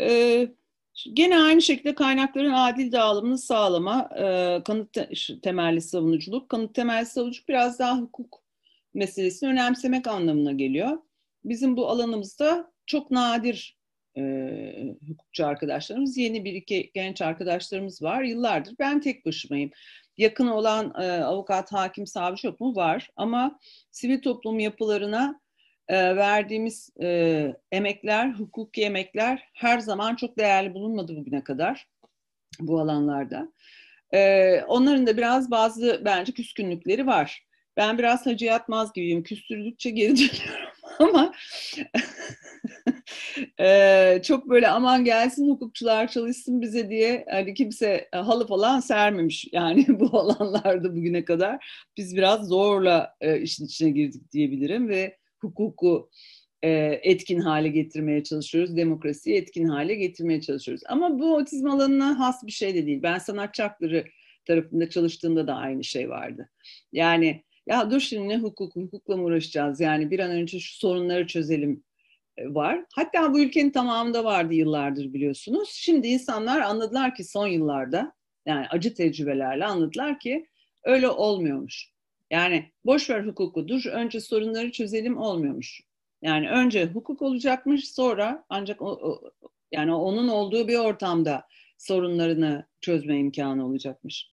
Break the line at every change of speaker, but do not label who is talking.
E, gene aynı şekilde kaynakların adil dağılımını sağlama, e, kanıt temelli savunuculuk. Kanıt temelli savunuculuk biraz daha hukuk meselesini önemsemek anlamına geliyor. Bizim bu alanımızda çok nadir e, hukukçu arkadaşlarımız, yeni bir iki genç arkadaşlarımız var. Yıllardır ben tek başımayım. Yakın olan e, avukat, hakim, savcı yok mu? Var. Ama sivil toplum yapılarına ee, verdiğimiz e, emekler, hukuki emekler her zaman çok değerli bulunmadı bugüne kadar bu alanlarda. E, onların da biraz bazı bence küskünlükleri var. Ben biraz Hacı Yatmaz gibiyim. Küstürdükçe geri dönüyorum ama e, çok böyle aman gelsin hukukçular çalışsın bize diye hani kimse e, halı falan sermemiş yani bu alanlarda bugüne kadar. Biz biraz zorla e, işin içine girdik diyebilirim ve hukuku e, etkin hale getirmeye çalışıyoruz, demokrasiyi etkin hale getirmeye çalışıyoruz. Ama bu otizm alanına has bir şey de değil. Ben sanatçı hakları tarafında çalıştığımda da aynı şey vardı. Yani ya dur şimdi ne hukuk, hukukla mı uğraşacağız? Yani bir an önce şu sorunları çözelim e, var. Hatta bu ülkenin tamamında vardı yıllardır biliyorsunuz. Şimdi insanlar anladılar ki son yıllarda yani acı tecrübelerle anladılar ki öyle olmuyormuş. Yani boş ver hukuku dur önce sorunları çözelim olmuyormuş. Yani önce hukuk olacakmış sonra ancak o, o, yani onun olduğu bir ortamda sorunlarını çözme imkanı olacakmış.